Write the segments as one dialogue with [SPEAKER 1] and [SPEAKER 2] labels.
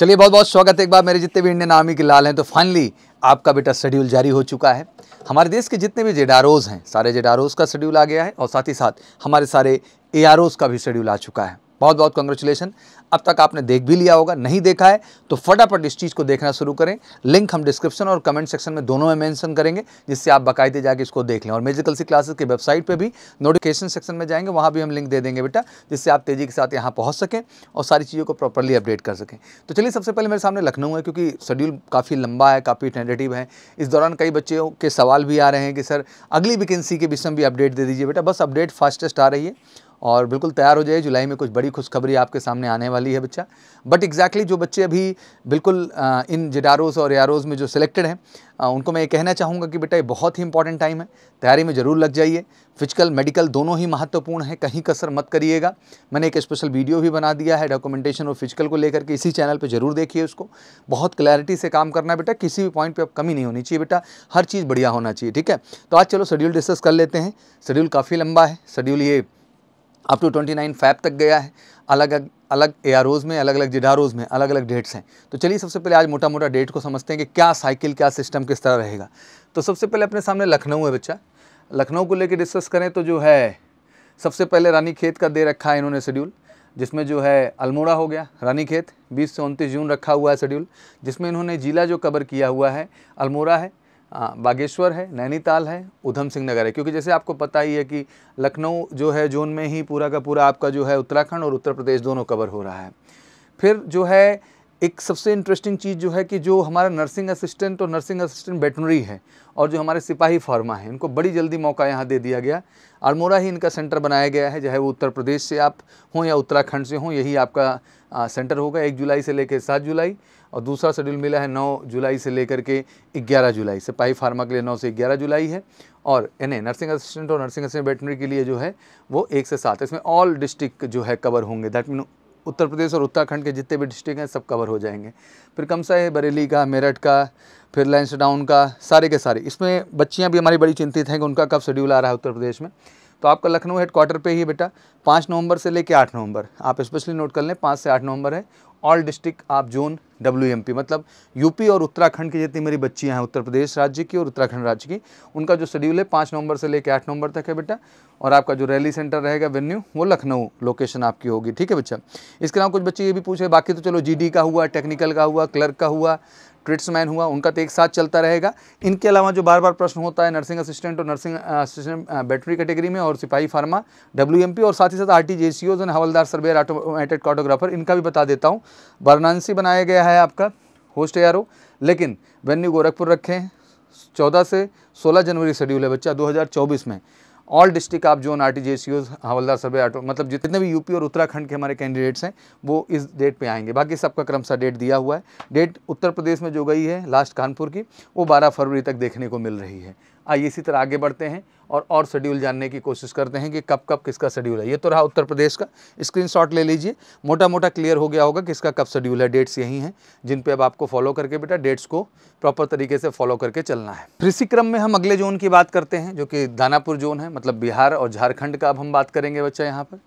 [SPEAKER 1] चलिए बहुत बहुत स्वागत है एक बार मेरे जितने भी इंडियन आर्मी के लाल हैं तो फाइनली आपका बेटा शेड्यूल जारी हो चुका है हमारे देश के जितने भी जेडारोज़ हैं सारे जेडारोज़ का शेड्यूल आ गया है और साथ ही साथ हमारे सारे ए का भी शेड्यूल आ चुका है बहुत बहुत कॉन्ग्रेचुलेसन अब तक आपने देख भी लिया होगा नहीं देखा है तो फटाफट इस चीज़ को देखना शुरू करें लिंक हम डिस्क्रिप्शन और कमेंट सेक्शन में दोनों में मेंशन करेंगे जिससे आप बाकायदे जाके इसको देख लें और मेजिकल सी क्लासेस की वेबसाइट पे भी नोटिफिकेशन सेक्शन में जाएंगे वहाँ भी हम लिंक दे देंगे बेटा जिससे आप तेज़ी के साथ यहाँ पहुँच सकें और सारी चीज़ों को प्रॉपरली अपडेट कर सकें तो चलिए सबसे पहले मेरे सामने लखनऊ है क्योंकि शेड्यूल काफ़ी लंबा है काफ़ी टेंडेटिव है इस दौरान कई बच्चों के सवाल भी आ रहे हैं कि सर अगली वैकेंसी के विषय में भी अपडेट दे दीजिए बेटा बस अपडेट फास्टेस्ट आ रही है और बिल्कुल तैयार हो जाइए जुलाई में कुछ बड़ी खुशखबरी आपके सामने आने वाली है बच्चा बट एग्जैक्टली जो बच्चे अभी बिल्कुल इन जिडारोज और एरोज़ में जो सिलेक्टेड हैं उनको मैं ये कहना चाहूँगा कि बेटा ये बहुत ही इंपॉर्टेंट टाइम है तैयारी में ज़रूर लग जाइए फिजिकल मेडिकल दोनों ही महत्वपूर्ण है कहीं कसर मत करिएगा मैंने एक स्पेशल वीडियो भी बना दिया है डॉक्यूमेंटेशन और फिजिकल को लेकर के इसी चैनल पर जरूर देखिए उसको बहुत क्लैरिटी से काम करना बेटा किसी भी पॉइंट पर अब कमी नहीं होनी चाहिए बेटा हर चीज़ बढ़िया होना चाहिए ठीक है तो आज चलो शेड्यूल डिस्कस कर लेते हैं शेड्यूल काफ़ी लंबा है शेड्यूल ये up to twenty nine Feb तक गया है अलग अलग अलग ओज़ में अलग अलग जिडारोज़ में अलग अलग डेट्स हैं तो चलिए सबसे पहले आज मोटा मोटा डेट को समझते हैं कि क्या साइकिल क्या सिस्टम किस तरह रहेगा तो सबसे पहले अपने सामने लखनऊ है बच्चा लखनऊ को लेकर डिस्कस करें तो जो है सबसे पहले रानी खेत का दे रखा है इन्होंने शेड्यूल जिसमें जो है अल्मोड़ा हो गया रानी खेत बीस से उनतीस जून रखा हुआ है शेड्यूल जिसमें इन्होंने ज़िला जो कवर किया हुआ है अल्मोड़ा है हाँ, बागेश्वर है नैनीताल है उधम सिंह नगर है क्योंकि जैसे आपको पता ही है कि लखनऊ जो है जोन में ही पूरा का पूरा आपका जो है उत्तराखंड और उत्तर प्रदेश दोनों कवर हो रहा है फिर जो है एक सबसे इंटरेस्टिंग चीज़ जो है कि जो हमारा नर्सिंग असिस्टेंट और नर्सिंग असिस्टेंट बेटनरी है और जो हमारे सिपाही फार्मा है इनको बड़ी जल्दी मौका यहाँ दे दिया गया अल्मोड़ा ही इनका सेंटर बनाया गया है चाहे वो उत्तर प्रदेश से आप हों या उत्तराखंड से हों यही आपका आ, सेंटर होगा एक जुलाई से लेकर सात जुलाई और दूसरा शेड्यूल मिला है नौ जुलाई से लेकर के ग्यारह जुलाई सिपाही फार्मा के लिए नौ से ग्यारह जुलाई है और यानी नर्सिंग असिस्टेंट और नर्सिंग असिस्टेंट बेटनरी के लिए जो है वो एक से सात इसमें ऑल डिस्ट्रिक्ट जो है कवर होंगे दैट मीन उत्तर प्रदेश और उत्तराखंड के जितने भी डिस्ट्रिक्ट हैं सब कवर हो जाएंगे फिर कम से बरेली का मेरठ का फिर डाउन का सारे के सारे इसमें बच्चियाँ भी हमारी बड़ी चिंतित हैं कि उनका कब शेड्यूल आ रहा है उत्तर प्रदेश में तो आपका लखनऊ हेडक्वार्टर पे ही बेटा पाँच नवंबर से लेकर आठ नवंबर आप स्पेशली नोट कर लें पाँच से आठ नवंबर है ऑल डिस्ट्रिक्ट आप जोन डब्ल्यू मतलब यूपी और उत्तराखंड की जितनी मेरी बच्चियाँ हैं उत्तर प्रदेश राज्य की और उत्तराखंड राज्य की उनका जो शेड्यूल है पाँच नवंबर से लेकर आठ नवंबर तक है बेटा और आपका जो रैली सेंटर रहेगा वेन्यू वो लखनऊ लोकेशन आपकी होगी ठीक है बच्चा इसके अलावा कुछ बच्चे ये भी पूछे बाकी तो चलो जी का हुआ टेक्निकल का हुआ क्लर्क का हुआ ट्रेड्समैन हुआ उनका तो एक साथ चलता रहेगा इनके अलावा जो बार बार प्रश्न होता है नर्सिंग असिस्टेंट और नर्सिंग असिस्टेंट बैटरी कैटेगरी में और सिपाही फार्मा डब्ल्यू और साथ ही साथ आर टी जे सी ओज हवलदार सर्वेयर ऑटोमेटेड कार्टोग्राफर इनका भी बता देता हूँ वाराणसी बनाया गया है आपका होस्ट एयर लेकिन वेन्यू गोरखपुर रखें चौदह से सोलह जनवरी शेड्यूल है बच्चा दो में ऑल डिस्ट्रिक्ट आप जोन आर टी हवलदार सर्वे आटो मतलब जितने भी यूपी और उत्तराखंड के हमारे कैंडिडेट्स हैं वो इस डेट पे आएंगे बाकी सबका सा डेट दिया हुआ है डेट उत्तर प्रदेश में जो गई है लास्ट कानपुर की वो बारह फरवरी तक देखने को मिल रही है आइए इसी तरह आगे बढ़ते हैं और और शेड्यूल जानने की कोशिश करते हैं कि कब कब किसका शेड्यूल है ये तो रहा उत्तर प्रदेश का स्क्रीनशॉट ले लीजिए मोटा मोटा क्लियर हो गया होगा किसका कब शेड्यूल है डेट्स यही हैं जिन पे अब आपको फॉलो करके बेटा डेट्स को प्रॉपर तरीके से फॉलो करके चलना है इसी क्रम में हम अगले जोन की बात करते हैं जो कि दानापुर जोन है मतलब बिहार और झारखंड का अब हम बात करेंगे बच्चा यहाँ पर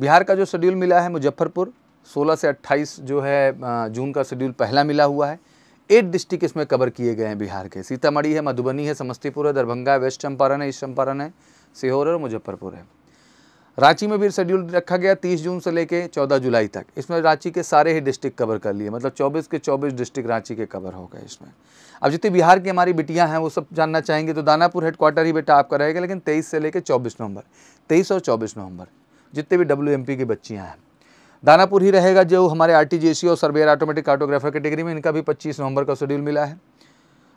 [SPEAKER 1] बिहार का जो शेड्यूल मिला है मुजफ्फरपुर सोलह से अट्ठाईस जो है जून का शेड्यूल पहला मिला हुआ है एट डिस्ट्रिक्ट इसमें कवर किए गए हैं बिहार के सीतामढ़ी है मधुबनी है समस्तीपुर है दरभंगा है वेस्ट चंपारण है ईस्ट चंपारण है सीहोर और मुजफ्फरपुर है रांची में भी शेड्यूल रखा गया 30 जून से लेकर 14 जुलाई तक इसमें रांची के सारे ही डिस्ट्रिक्ट कवर कर लिए मतलब 24 के 24 डिस्ट्रिक्ट रांची के कवर हो गए इसमें अब जितनी बिहार की हमारी बेटियां हैं वो सब जानना चाहेंगे तो दानापुर हेडक्वार्टर ही बेटा आपका रहेगा लेकिन तेईस से लेकर चौबीस नवंबर तेईस और चौबीस नवंबर जितने भी डब्ल्यू की बच्चियाँ हैं दानापुर ही रहेगा जो हमारे आर और सर्वेयर ऑटोमेटिक कार्टोग्राफर कैटेगरी में इनका भी पच्चीस नवंबर का शेड्यूल मिला है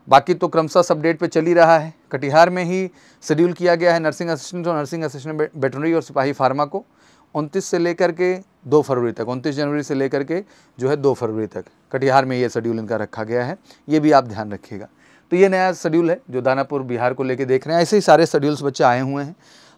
[SPEAKER 1] बाकी तो क्रमशः सब डेट पे चल ही रहा है कटिहार में ही शेड्यूल किया गया है नर्सिंग असिस्टेंट और नर्सिंग असिस्टेंट वेटनरी और सिपाही फार्मा को उनतीस से लेकर के दो फरवरी तक उनतीस जनवरी से लेकर के जो है दो फरवरी तक कटिहार में ये शेड्यूल इनका रखा गया है ये भी आप ध्यान रखिएगा तो ये नया शेड्यूल है जो दानापुर बिहार को लेके देख रहे हैं ऐसे ही सारे शेड्यूल्स बच्चे आए हुए हैं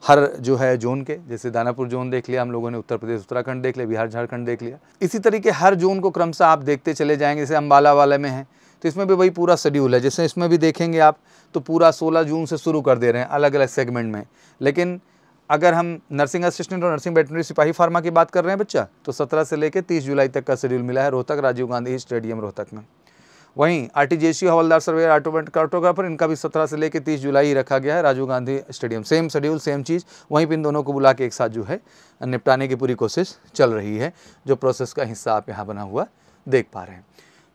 [SPEAKER 1] हर जो है जोन के जैसे दानापुर जोन देख लिया हम लोगों ने उत्तर प्रदेश उत्तराखंड देख लिया बिहार झारखंड देख लिया इसी तरीके हर जोन को क्रमशः आप देखते चले जाएंगे जैसे अम्बाला वाले में है तो इसमें भी वही पूरा शेड्यूल है जैसे इसमें भी देखेंगे आप तो पूरा सोलह जून से शुरू कर दे रहे हैं अलग अलग सेगमेंट में लेकिन अगर हम नर्सिंग असिस्टेंट और नर्सिंग बेटनरी सिपाही फार्मा की बात कर रहे हैं बच्चा तो 17 से लेकर 30 जुलाई तक का शेड्यूल मिला है रोहतक राजीव गांधी स्टेडियम रोहतक में वहीं सी हवलदार सर्वे आटोमेट कार्टोग्राफर इनका भी सत्रह से लेकर तीस जुलाई ही रखा गया है Rajiv Gandhi stadium same schedule same चीज़ वहीं पर इन दोनों को बुला के एक साथ जो है निपटाने की पूरी कोशिश चल रही है जो प्रोसेस का हिस्सा आप यहाँ बना हुआ देख पा रहे हैं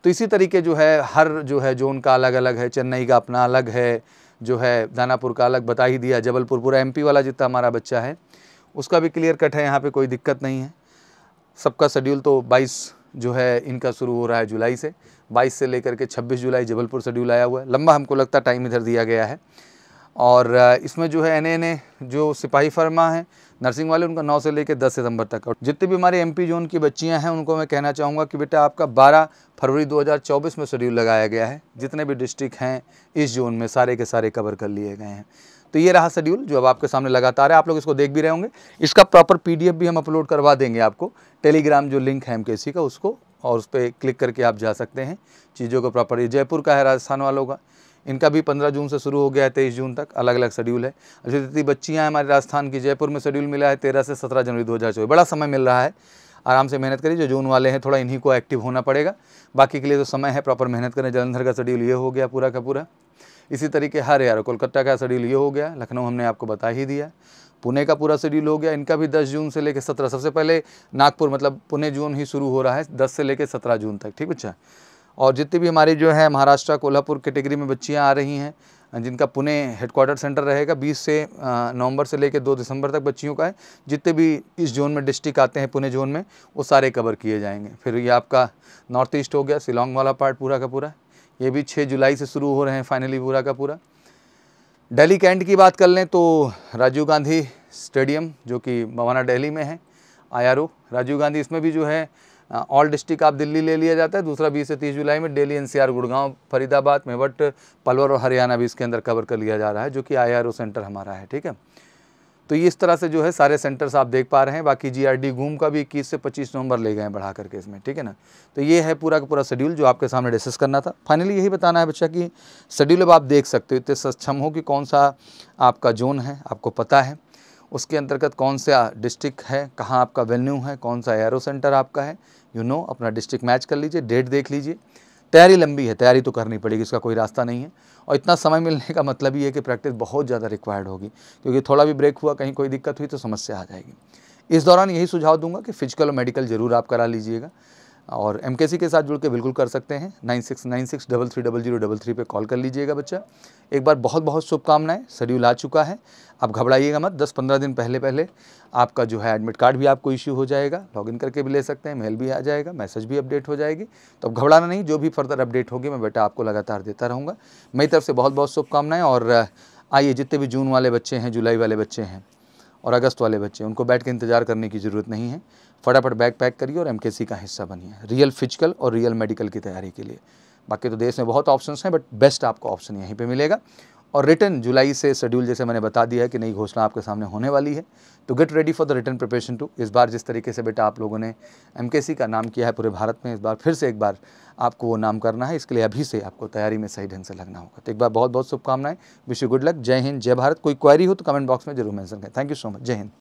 [SPEAKER 1] तो इसी तरीके जो है हर जो है जोन का अलग अलग है चेन्नई का अपना अलग है जो है दानापुर का अलग बता ही दिया जबलपुर पूरा एम वाला जितना हमारा बच्चा है उसका भी क्लियर कट है यहाँ पर कोई दिक्कत नहीं है सबका शेड्यूल तो बाईस जो है इनका शुरू हो रहा है जुलाई से 22 से लेकर के 26 जुलाई जबलपुर शेड्यूल आया हुआ है लंबा हमको लगता टाइम इधर दिया गया है और इसमें जो है एन जो सिपाही फर्मा है नर्सिंग वाले उनका 9 से लेकर 10 सितंबर तक और जितने भी हमारे एमपी जोन की बच्चियां हैं उनको मैं कहना चाहूँगा कि बेटा आपका 12 फरवरी 2024 में शेड्यूल लगाया गया है जितने भी डिस्ट्रिक्ट हैं इस जोन में सारे के सारे कवर कर लिए गए हैं तो ये रहा शेड्यूल जो अब आपके सामने लगातार है आप लोग इसको देख भी रहे होंगे इसका प्रॉपर पीडीएफ भी हम अपलोड करवा देंगे आपको टेलीग्राम जो लिंक है एम का उसको और उस पर क्लिक करके आप जा सकते हैं चीज़ों को प्रॉपर ये जयपुर का है राजस्थान वालों का इनका भी 15 जून से शुरू हो गया है तेईस जून तक अलग अलग शेड्यूल है जो जितनी बच्चियाँ हैं हमारे राजस्थान की जयपुर में शेड्यूल मिला है तेरह से सत्रह जनवरी 2024 बड़ा समय मिल रहा है आराम से मेहनत करिए जो जून वाले हैं थोड़ा इन्हीं को एक्टिव होना पड़ेगा बाकी के लिए तो समय है प्रॉपर मेहनत करें जलंधर का शेड्यूल ये हो गया पूरा का पूरा इसी तरीके हर यार कोलकाता का शेड्यूल ये हो गया लखनऊ हमने आपको बता ही दिया पुणे का पूरा शेड्यूल हो गया इनका भी 10 जून से लेकर 17 सबसे पहले नागपुर मतलब पुणे जून ही शुरू हो रहा है 10 से लेकर 17 जून तक ठीक बच्चा और जितनी भी हमारी जो है महाराष्ट्र कोल्हापुर कैटेगरी में बच्चियाँ आ रही हैं जिनका पुणे हेडक्वार्टर सेंटर रहेगा 20 से नवंबर से लेकर 2 दिसंबर तक बच्चियों का है जितने भी इस जोन में डिस्ट्रिक्ट आते हैं पुणे जोन में वो सारे कवर किए जाएंगे फिर ये आपका नॉर्थ ईस्ट हो गया शिलोंग वाला पार्ट पूरा का पूरा ये भी 6 जुलाई से शुरू हो रहे हैं फाइनली पूरा का पूरा दिल्ली कैंट की बात कर लें तो राजीव गांधी स्टेडियम जो कि मवाना दिल्ली में है आई राजीव गांधी इसमें भी जो है ऑल डिस्ट्रिक्ट आप दिल्ली ले लिया जाता है दूसरा 20 से 30 जुलाई में डेली एनसीआर गुड़गांव फरीदाबाद मेवट पलवर और हरियाणा भी इसके अंदर कवर कर लिया जा रहा है जो कि आई सेंटर हमारा है ठीक है तो ये इस तरह से जो है सारे सेंटर्स आप देख पा रहे हैं बाकी जीआरडी घूम का भी इक्कीस से पच्चीस नवंबर ले गए हैं बढ़ा करके इसमें ठीक है ना तो ये है पूरा का पूरा शेड्यूल जो आपके सामने डिस्कस करना था फाइनली यही बताना है बच्चा कि शेड्यूल अब आप देख सकते हो इतने सक्षम हो कि कौन सा आपका जोन है आपको पता है उसके अंतर्गत कौन सा डिस्ट्रिक्ट है कहाँ आपका वेन्यू है कौन सा एयरो सेंटर आपका है यू you नो know, अपना डिस्ट्रिक्ट मैच कर लीजिए डेट देख लीजिए तैयारी लंबी है तैयारी तो करनी पड़ेगी इसका कोई रास्ता नहीं है और इतना समय मिलने का मतलब ये है कि प्रैक्टिस बहुत ज़्यादा रिक्वायर्ड होगी क्योंकि थोड़ा भी ब्रेक हुआ कहीं कोई दिक्कत हुई तो समस्या आ जाएगी इस दौरान यही सुझाव दूंगा कि फिजिकल और मेडिकल ज़रूर आप करा लीजिएगा और एम के साथ जुड़ के बिल्कुल कर सकते हैं nine six nine six double three double zero double three call कर लीजिएगा बच्चा एक बार बहुत बहुत शुभकामनाएं शेड्यूल आ चुका है आप घबराइएगा मत दस पंद्रह दिन पहले पहले आपका जो है एडमिट कार्ड भी आपको इश्यू हो जाएगा लॉगिन करके भी ले सकते हैं मेल भी आ जाएगा मैसेज भी अपडेट हो जाएगी तो अब घबराना नहीं जो भी फर्दर अपडेट होगी मैं बेटा आपको लगातार देता रहूँगा मेरी तरफ से बहुत बहुत शुभकामनाएँ और आइए जितने भी जून वाले बच्चे हैं जुलाई वाले बच्चे हैं और अगस्त वाले बच्चे उनको बैठ के इंतजार करने की ज़रूरत नहीं है फटाफट बैग पैक करिए और एम का हिस्सा बनिए रियल फिजिकल और रियल मेडिकल की तैयारी के लिए बाकी तो देश में बहुत ऑप्शंस हैं बट बेस्ट आपको ऑप्शन यहीं पे मिलेगा और रिटर्न जुलाई से शेड्यूल जैसे मैंने बता दिया है कि नई घोषणा आपके सामने होने वाली है तो get ready for the written preparation too इस बार जिस तरीके से बेटा आप लोगों ने एम का नाम किया है पूरे भारत में इस बार फिर से एक बार आपको वो नाम करना है इसके लिए अभी से आपको तैयारी में सही ढंग से लगना होगा तो एक बार बहुत बहुत शुभकामनाएं विश यू गुड लक जय हिंद जय भारत कोई क्वारी हो तो कमेंट बॉक्स में जरूर मैंसन करें थैंक यू सो मच जय हिंद